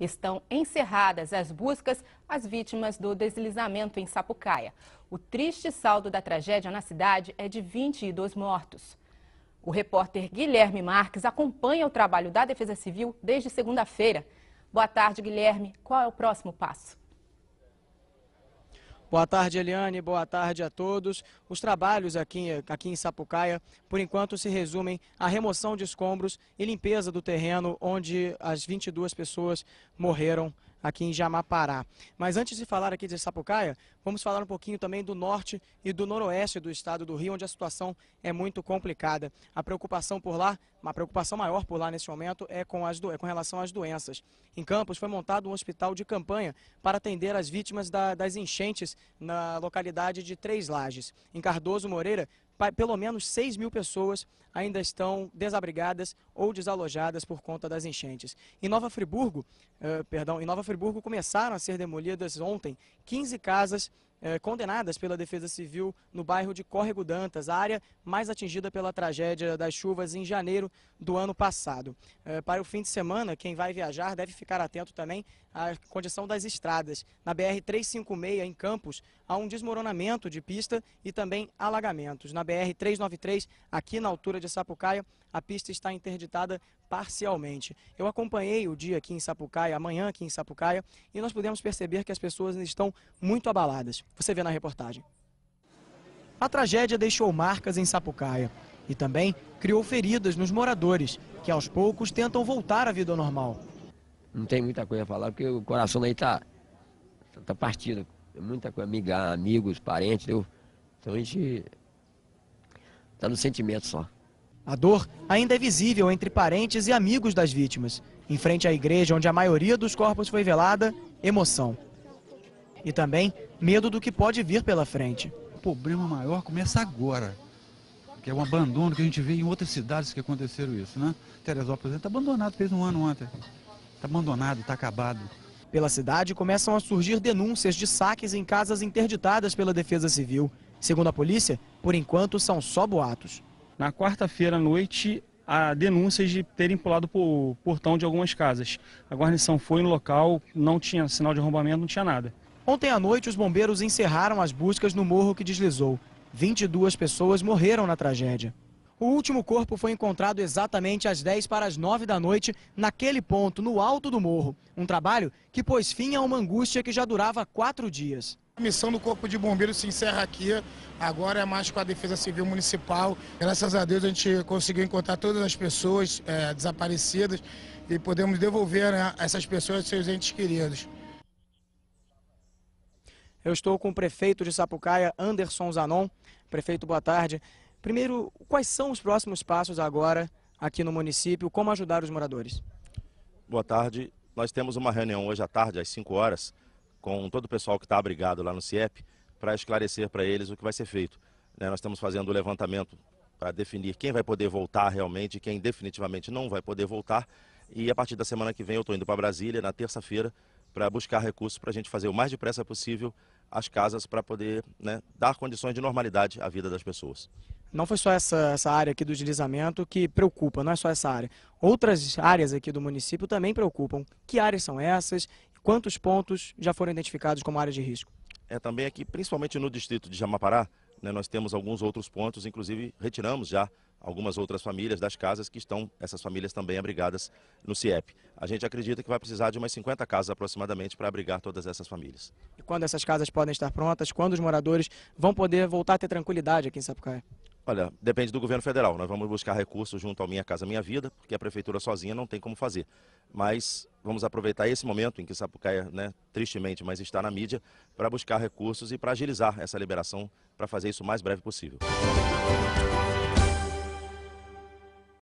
estão encerradas as buscas às vítimas do deslizamento em Sapucaia. O triste saldo da tragédia na cidade é de 22 mortos. O repórter Guilherme Marques acompanha o trabalho da Defesa Civil desde segunda-feira. Boa tarde, Guilherme. Qual é o próximo passo? Boa tarde, Eliane. Boa tarde a todos. Os trabalhos aqui, aqui em Sapucaia, por enquanto, se resumem à remoção de escombros e limpeza do terreno onde as 22 pessoas morreram aqui em Jamapará. Mas antes de falar aqui de Sapucaia, vamos falar um pouquinho também do norte e do noroeste do estado do Rio, onde a situação é muito complicada. A preocupação por lá uma preocupação maior por lá neste momento é com, as do... é com relação às doenças. Em Campos foi montado um hospital de campanha para atender as vítimas da... das enchentes na localidade de Três Lages. Em Cardoso Moreira, pelo menos 6 mil pessoas ainda estão desabrigadas ou desalojadas por conta das enchentes. Em Nova Friburgo, eh, perdão, em Nova Friburgo começaram a ser demolidas ontem 15 casas eh, condenadas pela Defesa Civil no bairro de Córrego Dantas, a área mais atingida pela tragédia das chuvas em janeiro do ano passado. Eh, para o fim de semana, quem vai viajar deve ficar atento também à condição das estradas. Na BR-356, em Campos, há um desmoronamento de pista e também alagamentos. Na BR-393, aqui na altura de Sapucaia, a pista está interditada parcialmente. Eu acompanhei o dia aqui em Sapucaia, amanhã aqui em Sapucaia, e nós pudemos perceber que as pessoas estão muito abaladas. Você vê na reportagem. A tragédia deixou marcas em Sapucaia e também criou feridas nos moradores, que aos poucos tentam voltar à vida normal. Não tem muita coisa a falar, porque o coração daí está tá, tá partido. Tem muita coisa, amiga, amigos, parentes, entendeu? Então a gente está no sentimento só. A dor ainda é visível entre parentes e amigos das vítimas. Em frente à igreja onde a maioria dos corpos foi velada, emoção. E também medo do que pode vir pela frente. O problema maior começa agora, que é o abandono que a gente vê em outras cidades que aconteceram isso, né? Teresópolis está abandonado, fez um ano ontem. Está abandonado, está acabado. Pela cidade começam a surgir denúncias de saques em casas interditadas pela Defesa Civil. Segundo a polícia, por enquanto são só boatos. Na quarta-feira à noite, há denúncias de terem pulado o portão de algumas casas. A guarnição foi no local, não tinha sinal de arrombamento, não tinha nada. Ontem à noite, os bombeiros encerraram as buscas no morro que deslizou. 22 pessoas morreram na tragédia. O último corpo foi encontrado exatamente às 10 para as 9 da noite, naquele ponto, no alto do morro. Um trabalho que pôs fim a uma angústia que já durava quatro dias. A missão do Corpo de Bombeiros se encerra aqui. Agora é mais com a Defesa Civil Municipal. Graças a Deus a gente conseguiu encontrar todas as pessoas é, desaparecidas e podemos devolver né, essas pessoas seus entes queridos. Eu estou com o prefeito de Sapucaia, Anderson Zanon. Prefeito, boa tarde. Primeiro, quais são os próximos passos agora aqui no município? Como ajudar os moradores? Boa tarde. Nós temos uma reunião hoje à tarde, às 5 horas, com todo o pessoal que está abrigado lá no CIEP para esclarecer para eles o que vai ser feito. Né, nós estamos fazendo o levantamento para definir quem vai poder voltar realmente quem definitivamente não vai poder voltar. E a partir da semana que vem eu estou indo para Brasília, na terça-feira, para buscar recursos para a gente fazer o mais depressa possível as casas para poder né, dar condições de normalidade à vida das pessoas. Não foi só essa, essa área aqui do deslizamento que preocupa, não é só essa área. Outras áreas aqui do município também preocupam. Que áreas são essas Quantos pontos já foram identificados como área de risco? É também aqui, principalmente no distrito de Jamapará, né, nós temos alguns outros pontos, inclusive retiramos já algumas outras famílias das casas que estão, essas famílias também abrigadas no CIEP. A gente acredita que vai precisar de umas 50 casas aproximadamente para abrigar todas essas famílias. E quando essas casas podem estar prontas, quando os moradores vão poder voltar a ter tranquilidade aqui em Sapucaia? Olha, depende do governo federal. Nós vamos buscar recursos junto ao Minha Casa Minha Vida, porque a prefeitura sozinha não tem como fazer. Mas vamos aproveitar esse momento em que Sapucaia, né, tristemente, mas está na mídia, para buscar recursos e para agilizar essa liberação, para fazer isso o mais breve possível.